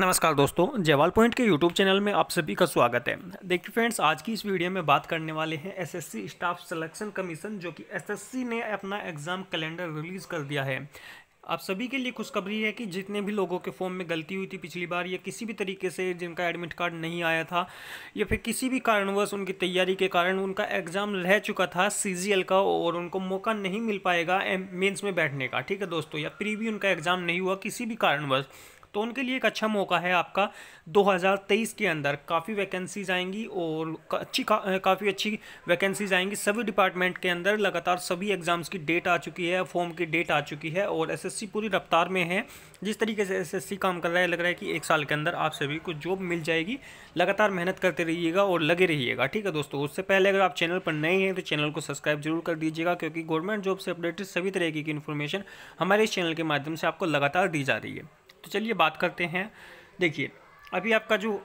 नमस्कार दोस्तों जयवाल पॉइंट के यूट्यूब चैनल में आप सभी का स्वागत है देखिए फ्रेंड्स आज की इस वीडियो में बात करने वाले हैं एसएससी स्टाफ सिलेक्शन कमीशन जो कि एसएससी ने अपना एग्ज़ाम कैलेंडर रिलीज़ कर दिया है आप सभी के लिए खुशखबरी है कि जितने भी लोगों के फॉर्म में गलती हुई थी पिछली बार या किसी भी तरीके से जिनका एडमिट कार्ड नहीं आया था या फिर किसी भी कारणवश उनकी तैयारी के कारण उनका एग्ज़ाम रह चुका था सीजीएल का और उनको मौका नहीं मिल पाएगा मेंस में बैठने का ठीक है दोस्तों या प्रीवी उनका एग्ज़ाम नहीं हुआ किसी भी कारणवश तो उनके लिए एक अच्छा मौका है आपका 2023 के अंदर काफ़ी वैकेंसीज आएंगी और अच्छी का, काफ़ी अच्छी वैकेंसीज आएंगी सभी डिपार्टमेंट के अंदर लगातार सभी एग्ज़ाम्स की डेट आ चुकी है फॉर्म की डेट आ चुकी है और एसएससी पूरी रफ्तार में है जिस तरीके से एसएससी काम कर रहा है लग रहा है कि एक साल के अंदर आप सभी को जॉब मिल जाएगी लगातार मेहनत करते रहिएगा और लगे रहिएगा ठीक है दोस्तों उससे पहले अगर आप चैनल पर नए हैं तो चैनल को सब्सक्राइब जरूर कर दीजिएगा क्योंकि गवर्नमेंट जॉब से अपडेटेड सभी तरीके की इन्फॉर्मेशन हमारे इस चैनल के माध्यम से आपको लगातार दी जा रही है तो चलिए बात करते हैं देखिए अभी आपका जो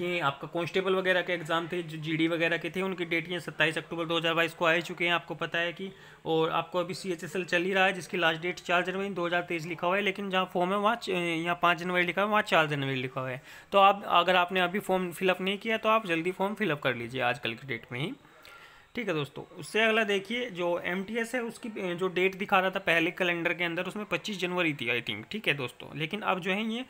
ये आपका कॉन्स्टेबल वगैरह के एग्ज़ाम थे जो जीडी वगैरह के थे उनकी डेट ये सत्ताईस अक्टूबर 2022 को आ चुके हैं आपको पता है कि और आपको अभी सी एच एस एल चल ही रहा है जिसकी लास्ट डेट चार जनवरी 2023 लिखा हुआ है लेकिन जहाँ फॉर्म है वहाँ यहाँ पाँच जनवरी लिखा हुआ है वहाँ चार जनवरी लिखा हुआ है तो आप अगर आपने अभी फॉर्म फिलअप नहीं किया तो आप जल्दी फॉर्म फिलअप कर लीजिए आजकल की डेट में ही ठीक है दोस्तों उससे अगला देखिए जो एम है उसकी जो डेट दिखा रहा था पहले कैलेंडर के अंदर उसमें 25 जनवरी थी आई थिंक ठीक है दोस्तों लेकिन अब जो है ये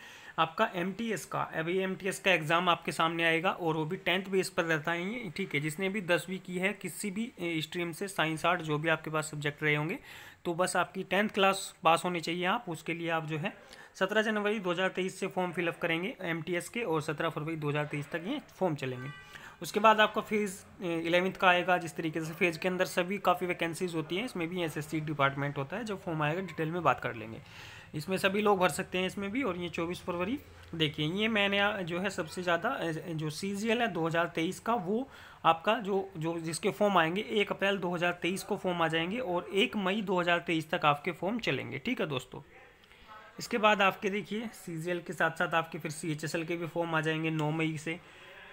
आपका एम का अभी एम का एग्ज़ाम आपके सामने आएगा और वो भी टेंथ बेस पर रहता है ये ठीक है जिसने भी दसवीं की है किसी भी स्ट्रीम से साइंस आर्ट जो भी आपके पास सब्जेक्ट रहे होंगे तो बस आपकी टेंथ क्लास पास होनी चाहिए आप उसके लिए आप जो है सत्रह जनवरी दो से फॉर्म फिलअप करेंगे एम के और सत्रह फरवरी दो तक ये फॉर्म चलेंगे उसके बाद आपका फेज़ इलेवंथ का आएगा जिस तरीके से फेज़ के अंदर सभी काफ़ी वैकेंसीज होती हैं इसमें भी एसएससी डिपार्टमेंट होता है जब फॉर्म आएगा डिटेल में बात कर लेंगे इसमें सभी लोग भर सकते हैं इसमें भी और ये चौबीस फरवरी देखिए ये मैंने जो है सबसे ज़्यादा जो सी है 2023 का वो आपका जो जो जिसके फॉर्म आएंगे एक अप्रैल 2023 को फॉर्म आ जाएंगे और एक मई 2023 तक आपके फॉर्म चलेंगे ठीक है दोस्तों इसके बाद आपके देखिए सी के साथ साथ आपके फिर सी के भी फॉर्म आ जाएंगे नौ मई से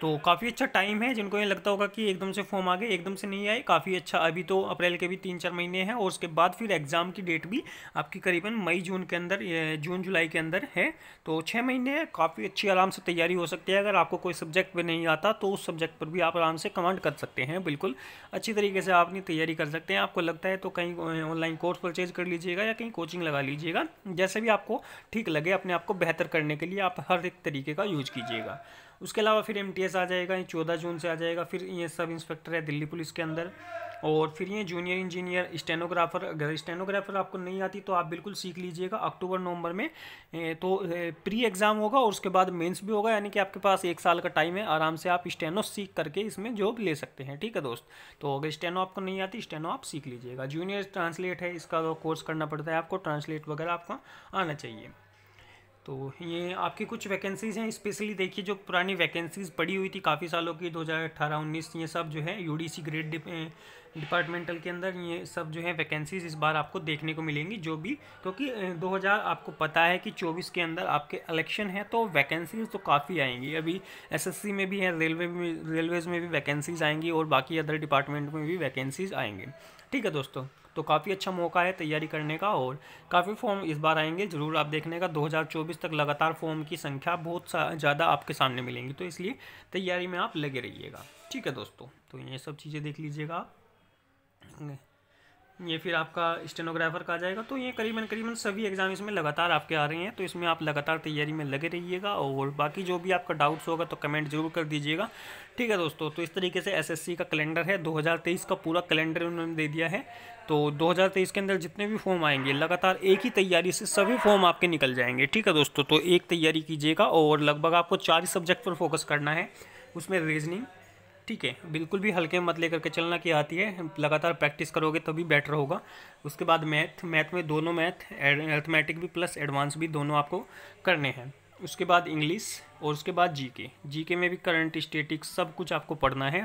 तो काफ़ी अच्छा टाइम है जिनको ये लगता होगा कि एकदम से फॉर्म आ गए एकदम से नहीं आए काफ़ी अच्छा अभी तो अप्रैल के भी तीन चार महीने हैं और उसके बाद फिर एग्ज़ाम की डेट भी आपकी करीबन मई जून के अंदर जून जुलाई के अंदर है तो छः महीने काफ़ी अच्छी आराम से तैयारी हो सकती है अगर आपको कोई सब्जेक्ट पर नहीं आता तो उस सब्जेक्ट पर भी आप आराम से कमांड कर सकते हैं बिल्कुल अच्छी तरीके से आप अपनी तैयारी कर सकते हैं आपको लगता है तो कहीं ऑनलाइन कोर्स परचेज कर लीजिएगा या कहीं कोचिंग लगा लीजिएगा जैसे भी आपको ठीक लगे अपने आप को बेहतर करने के लिए आप हर एक तरीके का यूज कीजिएगा उसके अलावा फिर एम आ जाएगा ये चौदह जून से आ जाएगा फिर ये सब इंस्पेक्टर है दिल्ली पुलिस के अंदर और फिर ये जूनियर इंजीनियर स्टेनोग्राफर अगर स्टेनोग्राफर आपको नहीं आती तो आप बिल्कुल सीख लीजिएगा अक्टूबर नवंबर में तो प्री एग्ज़ाम होगा और उसके बाद मेंस भी होगा यानी कि आपके पास एक साल का टाइम है आराम से आप स्टेनो सीख करके इसमें जॉब ले सकते हैं ठीक है दोस्त तो अगर स्टेनो आपको नहीं आती स्टेनो आप सीख लीजिएगा जूनियर ट्रांसलेट है इसका कोर्स करना पड़ता है आपको ट्रांसलेट वगैरह आपका आना चाहिए तो ये आपकी कुछ वैकेंसीज़ हैं स्पेशली देखिए जो पुरानी वैकेंसीज़ पड़ी हुई थी काफ़ी सालों की 2018-19 ये सब जो है यूडीसी ग्रेड डिपार्टमेंटल के अंदर ये सब जो है वैकेंसीज इस बार आपको देखने को मिलेंगी जो भी क्योंकि 2000 आपको पता है कि 24 के अंदर आपके इलेक्शन है तो वैकेंसीज तो काफ़ी आएंगी अभी एसएससी में भी है रेलवे में रेलवेज़ में भी वैकेंसीज आएंगी और बाकी अदर डिपार्टमेंट में भी वैकेंसीज आएंगे ठीक है दोस्तों तो काफ़ी अच्छा मौका है तैयारी करने का और काफ़ी फॉर्म इस बार आएंगे ज़रूर आप देखने का 2024 तक लगातार फॉर्म की संख्या बहुत ज़्यादा आपके सामने मिलेंगी तो इसलिए तैयारी में आप लगे रहिएगा ठीक है दोस्तों तो ये सब चीज़ें देख लीजिएगा आप ये फिर आपका स्टेनोग्राफर का आ जाएगा तो ये करीबन करीबन सभी एग्ज़ाम इसमें लगातार आपके आ रहे हैं तो इसमें आप लगातार तैयारी में लगे रहिएगा और बाकी जो भी आपका डाउट्स होगा तो कमेंट जरूर कर दीजिएगा ठीक है दोस्तों तो इस तरीके से एसएससी का कैलेंडर है 2023 का पूरा कैलेंडर उन्होंने दे दिया है तो दो के अंदर जितने भी फॉर्म आएंगे लगातार एक ही तैयारी से सभी फॉर्म आपके निकल जाएंगे ठीक है दोस्तों तो एक तैयारी कीजिएगा और लगभग आपको चार ही सब्जेक्ट पर फोकस करना है उसमें रीजनिंग ठीक है बिल्कुल भी हल्के मत लेकर के चलना की आती है लगातार प्रैक्टिस करोगे तभी बेटर होगा उसके बाद मैथ मैथ में दोनों मैथ अर्थमेटिक भी प्लस एडवांस भी दोनों आपको करने हैं उसके बाद इंग्लिश और उसके बाद जीके जीके में भी करंट स्टेटिक्स सब कुछ आपको पढ़ना है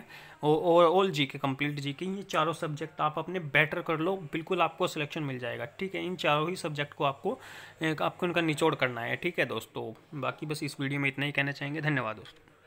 और के जीके कंप्लीट जीके ये चारों सब्जेक्ट आप अपने बेटर कर लो बिल्कुल आपको सिलेक्शन मिल जाएगा ठीक है इन चारों ही सब्जेक्ट को आपको आपको इनका निचोड़ करना है ठीक है दोस्तों बाकी बस इस वीडियो में इतना ही कहना चाहेंगे धन्यवाद दोस्तों